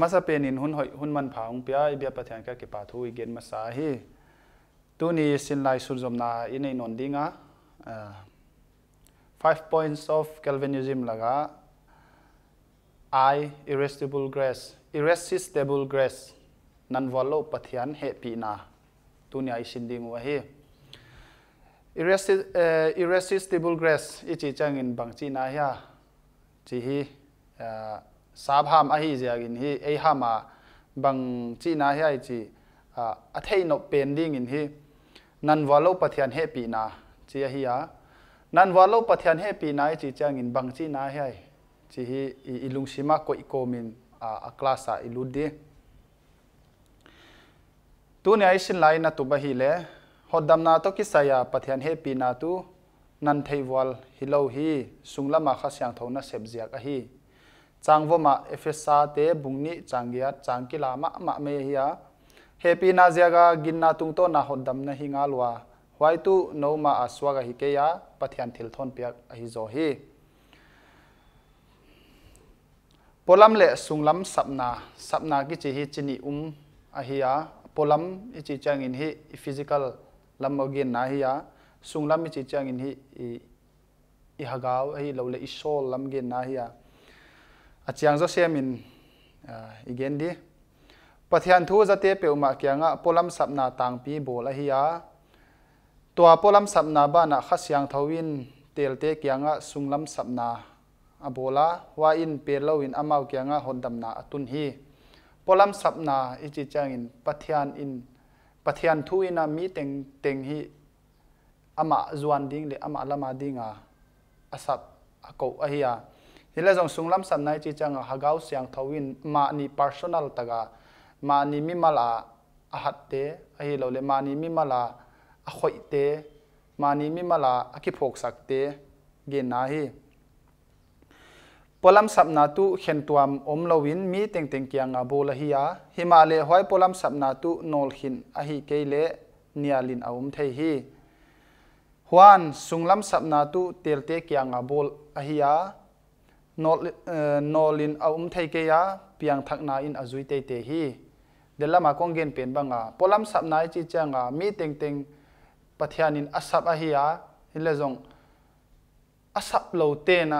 amasa penin hun hoi hun man phaung pia bia pathian ka ki pa thu i gen ma sa hi tu ni sin lai sur jom na in ei non dinga ah, five points of calvinism laga i irresistible grace irresistible grace nan valo pathian he pi na tu ni ai sin ding wa hi eh, irresistible grace ichi changin chi na ya chi hi ah, sa ham a hi zia in hi ei hama bang chi na hi ai chi a thei no pen ding in hi nan walo pathian he pi na chi hi a nan walo pathian he pi na chi chang in bang chi na hi ai chi hi ilung sima ko ikomin a class a iludi tu ne ai sin lai na tu ba hi le hodam na to ki saya pathian he pi na tu nan theiwal hilo hi sunglama kha siang thona sep ziak a hi chang vô ma efesa te bungni changia changki lama ma me hiya happy na ziaga na tung to na hondam na hinga lwa wai tu no ma aswaga hikeya pathian thil thon piak hi zo hi polam le sunglam sapna sapna ki chi hi chini um a ya. polam i chi chang in hi physical lamogin na hi hiya sunglam i chi um à chang in hi i hagaw hi lo le i sol lamgin na hi ya achiang zo semin à, igen di pathian thu za te peuma kianga polam sapna pi bol a hiya tua polam sapna ba na khasiang thawin telte kianga sunglam sapna abola wa in pelo in amau kianga na atun hi polam sapna ichi changin pathian in pathian thu ina mi teng teng hi ama zuan ding le ama lama dinga asap ako a hiya hila jong sunglam san nai chi chang hagau siang thawin ma ni personal taga ma ni mi mala a hat te a hi lo le ma ni mi mala a khoi te ma ni mi mala a ki phok sak te ge na hi polam sapna tu khen tuam om lowin mi teng teng kyang a bola hi a himale hoi polam sapna tu nol hin a hi ke le nialin aum thei hi huan sunglam sapna tu telte kyang a bol a hi a Eh, nolin a um thai ke ya piang thak na in azui te te hi delama kong gen pen banga polam sap nai chi changa mi teng teng in asap a hi ya hile jong asap lo te na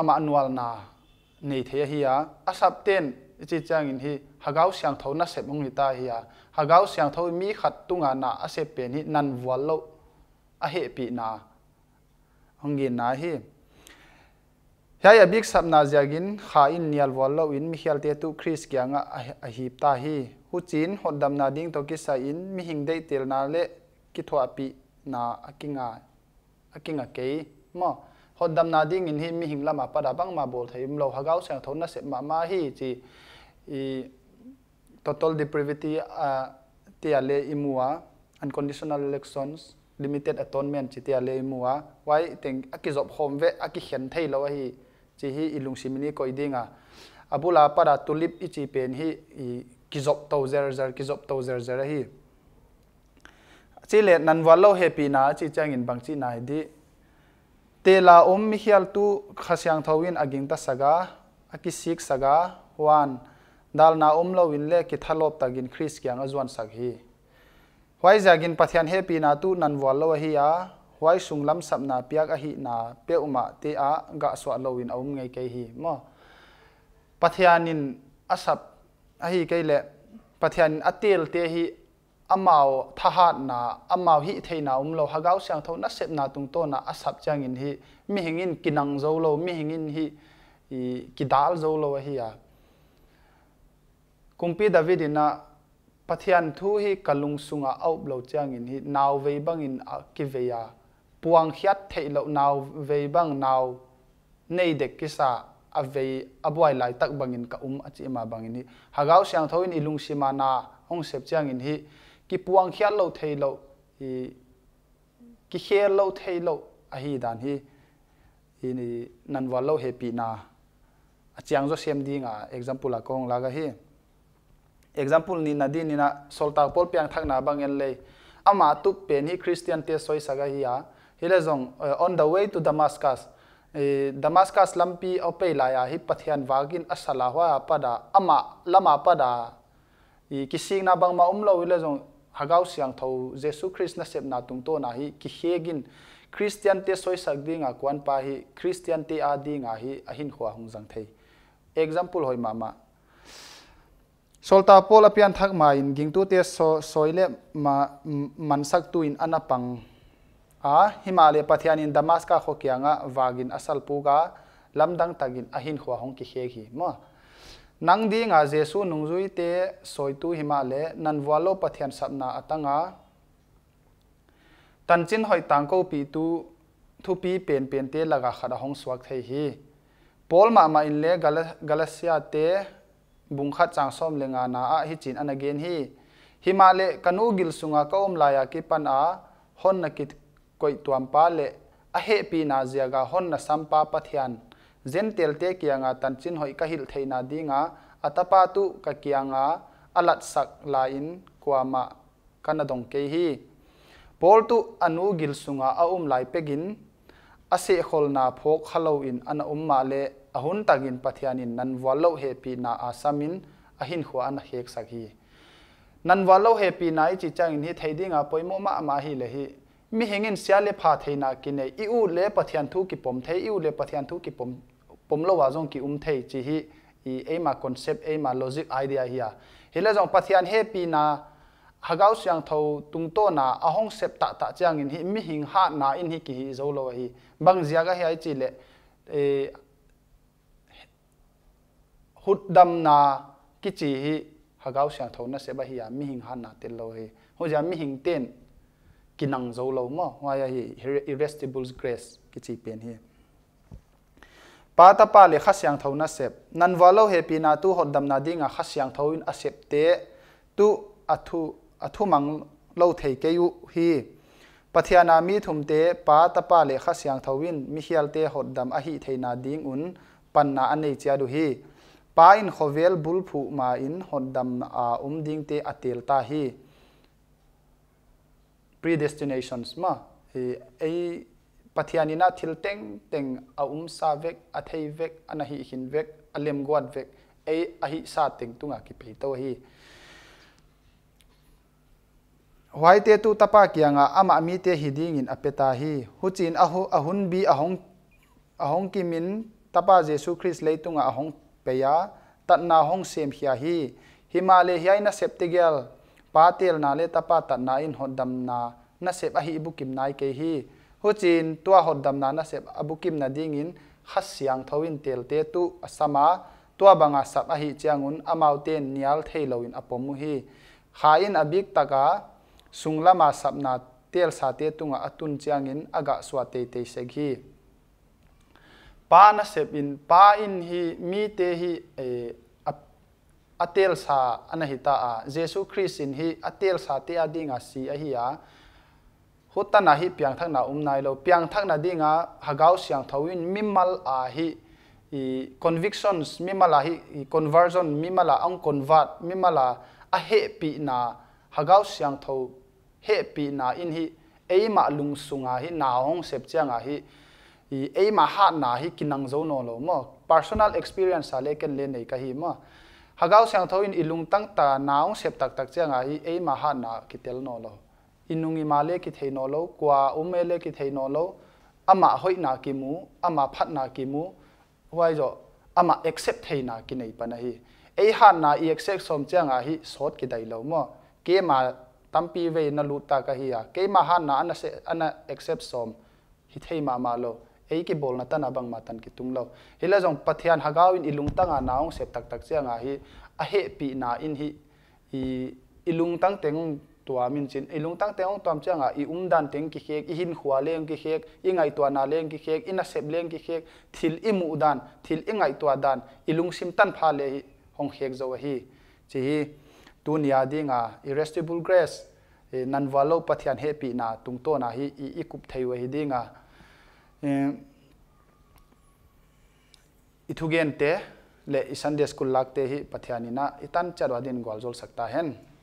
ama anwal na nei the hi ya asap ten chi chang in hi hagau siang tho na sep ong ta hi ya hagau siang tho mi khat tunga na asep pen hi nan wal lo a he pi na hongin na hi hay abik sapna ziagin kha in nial wal lo in mi hial te tu chris kyanga a hip ta hi hu chin hot dam na ding to ki sa in mi hing dei tel na le ki tho api na akinga akinga ke mo hot dam na ding in hi mi hing lama pada bang ma bol thaim lo ha gau sang thon na se ma ma hi chi i total depravity a ti ale imua unconditional elections limited atonement chi ti ale imua wai teng akizop home ve aki hian thei lo hi chỉ hi ilung simini koi dinga abula para tulip ichi pen hi kizop to zer zer kizop to zer zer hi chi le nan walo happy na chi changin bang chi nai di tela om mi hial tu khasyang thawin aging ta saga aki sik saga wan dal na om lo win le ki thalop gin khris kyang azwan sak hi hwai jagin pathian happy na tu nan walo hi a huai sung lam sap na piak a hi na pe uma te a ga swa lo in om ngai ke hi mo pathianin asap a hi ke le pathian atil te hi amao thahat na amao hi theina um lo hagau sang tho na sep na tung to na asap chang in hi mi hingin kinang zo lo mi hingin hi i kidal zo lo hi ya kumpi david ina pathian thu hi kalung sunga aup lo chang in hi naw ve bang in ki ve ya puang hiat thei lo nào ve bang nau nei de kisa a ve abuai lai tak in cả um achi ma bangin hi hagau siang thoin ilung sima na ong sep chang in hi ki puang hiat lo thei lo i ki he lo thei lo a hi đàn hi ini nan wa lo happy na achiang zo sem đi a example la kong laga hi example ni na din ni na solta pol piang thak na bangen le ama tu pen hi christian te soi saga hi à hile zong eh, on the way to damascus eh, damascus lampi ope laya hi pathian wagin asala hwa pada ama lama pada i kising na ma umlo hile zong hagau siang tho jesu christ na sep na tung to na hi ki hegin christian te soi sak dinga kwan pa hi christian te a dinga hi ahin khwa hung jang thei example hoi mama solta pol apian thak ma in gingtu te so soile ma man sak tu in anapang a himale pathyan in damas ka kho kya nga wagin asal pu ga lamdang tagin ahin khwa hong ki khe ma nang nga jesu nung te soitu himale nan walo pathyan sap na atanga tanchin chin hoi tang ko pi tu thu pi pen pen te laga kha da hong swak thai hi paul ma ma in le galasia te bung kha chang som le nga na a hi chin an again hi himale kanu gil sunga ka om ki pan a hon nakit koi tuam pa le a he pi na zia ga hon na sam pa pathian zen tel te kia nga tan chin hoi ka hil theina dinga atapa tu ka kia nga alat sak la in ma kana dong ke hi pol tu anu gil sunga a um lai pegin ase khol na phok halo in ana um ma le ahun tagin pathian in nan walo he pi na asamin ahin khwa an hek sak hi nan walo he pi nai chi chang in hi theidinga poimo ma ma hi le hi mi hengen sia le pha theina ki ne i u le pathian thu ki pom the i u le pathian thu ki pom pom lo wa jong ki um thei chi hi i ema concept ema logic idea hiya hela jong pathian he pi na hagau siang tho tung to na ahong sep ta ta chang in hi mi hing ha na in hi ki hi zo lo hi bang zia ga hi chi le e hut dam na ki chi hi hagau siang tho na se ba hi mi hing ha na tel lo hi ho ja mi hing ten ki nang zo lo mo wa ya irresistible grace ki chi pen hi pa ta pa le kha siang thau na sep nan wa lo he pina tu hon dam na dinga kha in a sep te tu athu mang lo thei ke yu hi pathiana mi thum te pa ta pa le kha siang in mi hial te hot dam a un pan na anei chia du hi pa in khovel bul phu in hot dam a um ding te atel ta hi predestinations ma e ai pathiani na thil teng teng a um sa vek a thei vek ana hi hin vek a lem gwat vek ai a hi sa teng tunga ki pe to hi wai te tu tapa kianga ama mi te hiding in apeta hi huchin ahu ahun bi ahong ahong ki min tapa jesu christ leitunga ahong peya tatna hong sem hia hi himale hi hiaina septigel patel na le tapa ta na in hodam na na sep a hi bukim nai ke hi hu chin tua hodam na na sep abukim na ding in siang thoin tel te tu asama tua banga sap a hi changun amau te nial theilo in apomu hi khain abik taka sunglama sapna tel sa te tunga atun changin aga swa te te segi pa na sep in pa in hi mi te hi eh, atel sa anahita a jesu christ in hi atel sa te adinga si a hi a na hi piang thakna umnai lo piang thakna dinga hagau siang thoin mimal a hi i convictions mimala hi conversion mimala ang convert mimala a he pi na hagau siang tho he pi na in hi eima lung sunga hi naong sep changa hi i eima ha na hi kinang zo no lo mo personal experience sa le ken le nei ka hi mo hagau sang tho in ilung tang ta naung sep tak tak chang ai e ma ha na ki tel no lo inungi ma le ki thei no lo kwa ume le ki thei no lo ama hoi na ki mu ama phat na ki mu wai jo ama accept thei na ki nei pana hi e ha na i accept som chang a hi sot ki dai lo mo ke ma tampi ve na lu ta ka hi ya ke ma ha na ana se ana accept som hi thei ma ma lo ấy ei ki bol na tan abang ma tan ki tung dòng hila jong pathian in ilung tanga naung sep tak tak chianga hi a he pi na in hi i ilung tang teng tua min chin ilung tang teng tom changa i um dan teng ki khek i hin khwa leng ki khek i ngai tua na leng ki khek ina sep leng ki khek thil i mu dan thil i ngai tua dan ilung sim tan pha le hong khek zo hi chi hi tu nia dinga irresistible grace eh, nan valo pathian happy na tung to na hi i cup thai wa hi dinga Eh, इथुगेन ते ले इसन स्कूल लागते ही पथियानी ना इतन चरवादिन गोलजोल सकता है